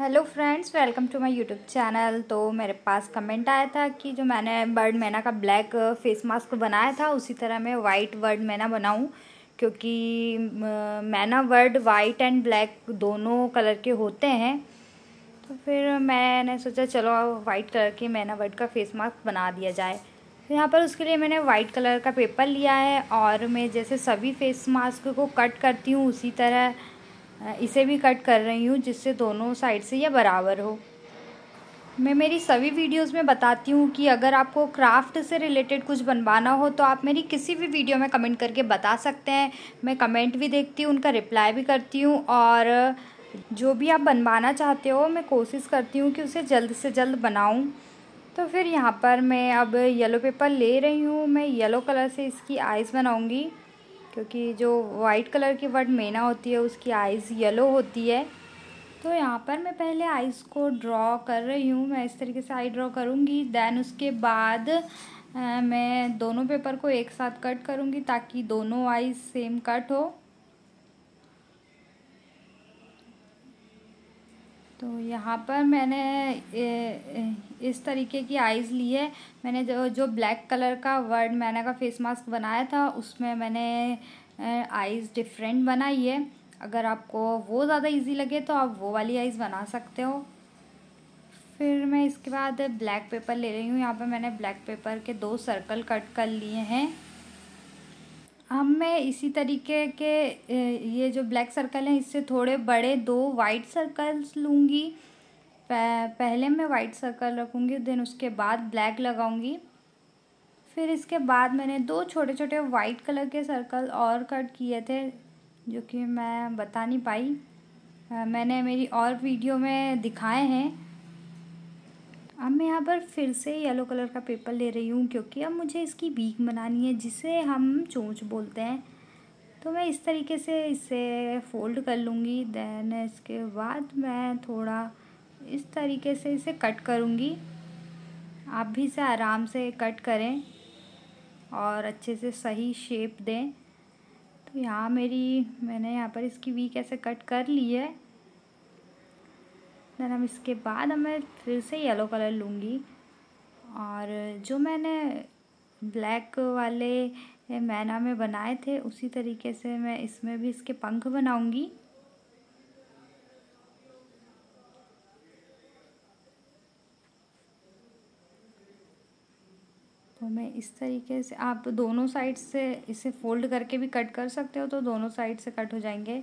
hello friends welcome to my YouTube channel तो मेरे पास comment आया था कि जो मैंने बर्ड मैना का ब्लैक फेस मास्क बनाया था उसी तरह मैं वाइट वर्ड मैना बनाऊं क्योंकि मैना वर्ड वाइट एंड ब्लैक दोनों कलर के होते हैं तो फिर मैंने सोचा चलो वाइट कलर के मैना वर्ड का फेस मास्क बना दिया जाए तो यहाँ पर उसके लिए मैंने वाइट कलर का पेपर लिया है और मैं जैसे सभी फेस मास्क को कट करती हूँ उसी तरह इसे भी कट कर रही हूँ जिससे दोनों साइड से यह बराबर हो मैं मेरी सभी वीडियोस में बताती हूँ कि अगर आपको क्राफ्ट से रिलेटेड कुछ बनवाना हो तो आप मेरी किसी भी वीडियो में कमेंट करके बता सकते हैं मैं कमेंट भी देखती हूँ उनका रिप्लाई भी करती हूँ और जो भी आप बनवाना चाहते हो मैं कोशिश करती हूँ कि उसे जल्द से जल्द बनाऊँ तो फिर यहाँ पर मैं अब येलो पेपर ले रही हूँ मैं येलो कलर से इसकी आइज़ बनाऊँगी क्योंकि जो वाइट कलर की वर्ड मेना होती है उसकी आइज़ येलो होती है तो यहाँ पर मैं पहले आइज़ को ड्रॉ कर रही हूँ मैं इस तरीके से आई ड्रॉ करूँगी दैन उसके बाद मैं दोनों पेपर को एक साथ कट करूँगी ताकि दोनों आइज़ सेम कट हो तो यहाँ पर मैंने इस तरीके की आइज़ ली है मैंने जो जो ब्लैक कलर का वर्ड मैंने का फेस मास्क बनाया था उसमें मैंने आइज़ डिफरेंट बनाई है अगर आपको वो ज़्यादा इजी लगे तो आप वो वाली आइज़ बना सकते हो फिर मैं इसके बाद ब्लैक पेपर ले रही हूँ यहाँ पर मैंने ब्लैक पेपर के दो सर्कल कट कर लिए हैं मैं इसी तरीके के ये जो ब्लैक सर्कल हैं इससे थोड़े बड़े दो वाइट सर्कल्स लूँगी पहले मैं वाइट सर्कल रखूँगी देन उसके बाद ब्लैक लगाऊँगी फिर इसके बाद मैंने दो छोटे छोटे वाइट कलर के सर्कल और कट किए थे जो कि मैं बता नहीं पाई मैंने मेरी और वीडियो में दिखाए हैं अब मैं यहाँ पर फिर से येलो कलर का पेपर ले रही हूँ क्योंकि अब मुझे इसकी बीक बनानी है जिसे हम चोंच बोलते हैं तो मैं इस तरीके से इसे फोल्ड कर लूँगी देन इसके बाद मैं थोड़ा इस तरीके से इसे कट करूँगी आप भी इसे आराम से कट करें और अच्छे से सही शेप दें तो यहाँ मेरी मैंने यहाँ पर इसकी वीक ऐसे कट कर ली है देन हम इसके बाद मैं फिर से येलो कलर लूँगी और जो मैंने ब्लैक वाले मैना में बनाए थे उसी तरीके से मैं इसमें भी इसके पंख बनाऊँगी तो मैं इस तरीके से आप दोनों साइड से इसे फोल्ड करके भी कट कर सकते हो तो दोनों साइड से कट हो जाएंगे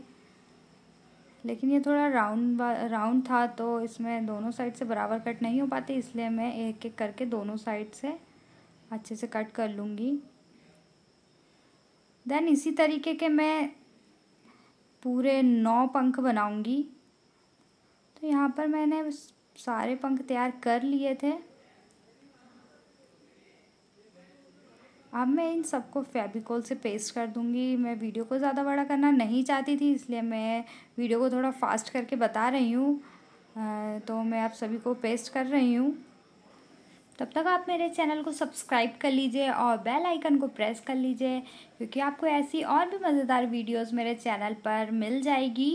लेकिन ये थोड़ा राउंड राउंड था तो इसमें दोनों साइड से बराबर कट नहीं हो पाते इसलिए मैं एक एक करके दोनों साइड से अच्छे से कट कर लूँगी देन इसी तरीके के मैं पूरे नौ पंख बनाऊँगी तो यहाँ पर मैंने सारे पंख तैयार कर लिए थे अब मैं इन सबको फेबिकॉल से पेस्ट कर दूंगी मैं वीडियो को ज़्यादा बड़ा करना नहीं चाहती थी इसलिए मैं वीडियो को थोड़ा फास्ट करके बता रही हूँ तो मैं आप सभी को पेस्ट कर रही हूँ तब तक आप मेरे चैनल को सब्सक्राइब कर लीजिए और बेल आइकन को प्रेस कर लीजिए क्योंकि आपको ऐसी और भी मज़ेदार वीडियोस मेरे चैनल पर मिल जाएगी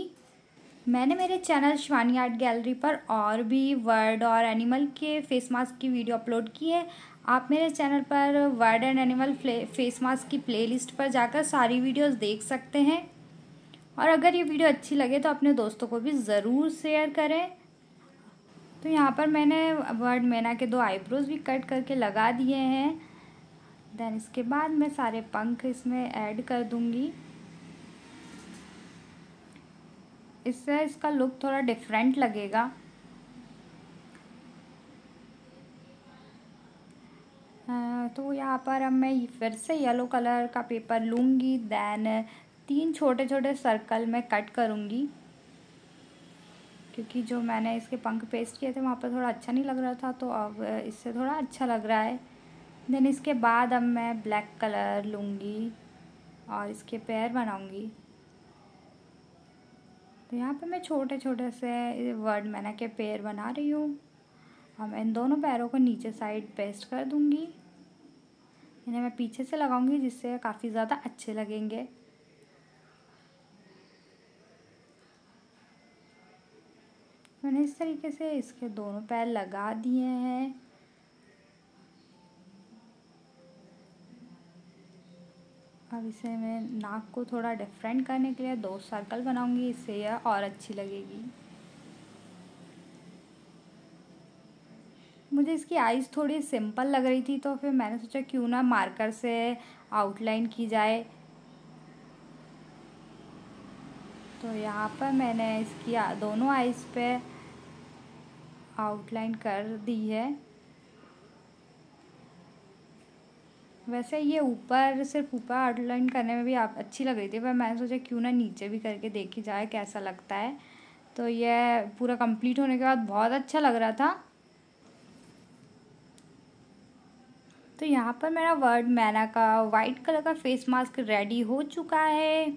मैंने मेरे चैनल शिवानी आर्ट गैलरी पर और भी वर्ड और एनिमल के फेस मास्क की वीडियो अपलोड की है आप मेरे चैनल पर bird and animal face mask की प्लेलिस्ट पर जाकर सारी वीडियोस देख सकते हैं और अगर ये वीडियो अच्छी लगे तो अपने दोस्तों को भी ज़रूर शेयर करें तो यहाँ पर मैंने वर्ड मैना के दो आईब्रोज भी कट करके लगा दिए हैं देन इसके बाद मैं सारे पंख इसमें ऐड कर दूँगी इससे इसका लुक थोड़ा डिफरेंट लगेगा तो यहाँ पर अब मैं फिर से येलो कलर का पेपर लूँगी देन तीन छोटे छोटे सर्कल में कट करूँगी क्योंकि जो मैंने इसके पंख पेस्ट किए थे वहाँ पर थोड़ा अच्छा नहीं लग रहा था तो अब इससे थोड़ा अच्छा लग रहा है देन इसके बाद अब मैं ब्लैक कलर लूँगी और इसके पैर बनाऊँगी तो यहाँ पे मैं छोटे छोटे से वर्ड मैना के पैर बना रही हूँ और मैं इन दोनों पैरों को नीचे साइड पेस्ट कर दूँगी इन्हें मैं पीछे से लगाऊंगी जिससे काफ़ी ज़्यादा अच्छे लगेंगे मैंने इस तरीके से इसके दोनों पैर लगा दिए हैं अब इसे मैं नाक को थोड़ा डिफरेंट करने के लिए दो सर्कल बनाऊंगी इससे यह और अच्छी लगेगी मुझे इसकी आइज़ थोड़ी सिंपल लग रही थी तो फिर मैंने सोचा क्यों ना मार्कर से आउटलाइन की जाए तो यहाँ पर मैंने इसकी दोनों आइज़ पे आउटलाइन कर दी है वैसे ये ऊपर सिर्फ ऊपर आउटलाइन करने में भी आप अच्छी लग रही थी पर मैंने सोचा क्यों ना नीचे भी करके देखी जाए कैसा लगता है तो ये पूरा कंप्लीट होने के बाद बहुत अच्छा लग रहा था तो यहाँ पर मेरा वर्ड मैना का वाइट कलर का फेस मास्क रेडी हो चुका है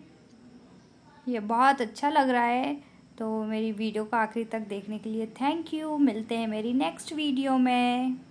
ये बहुत अच्छा लग रहा है तो मेरी वीडियो को आखिरी तक देखने के लिए थैंक यू मिलते हैं मेरी नेक्स्ट वीडियो में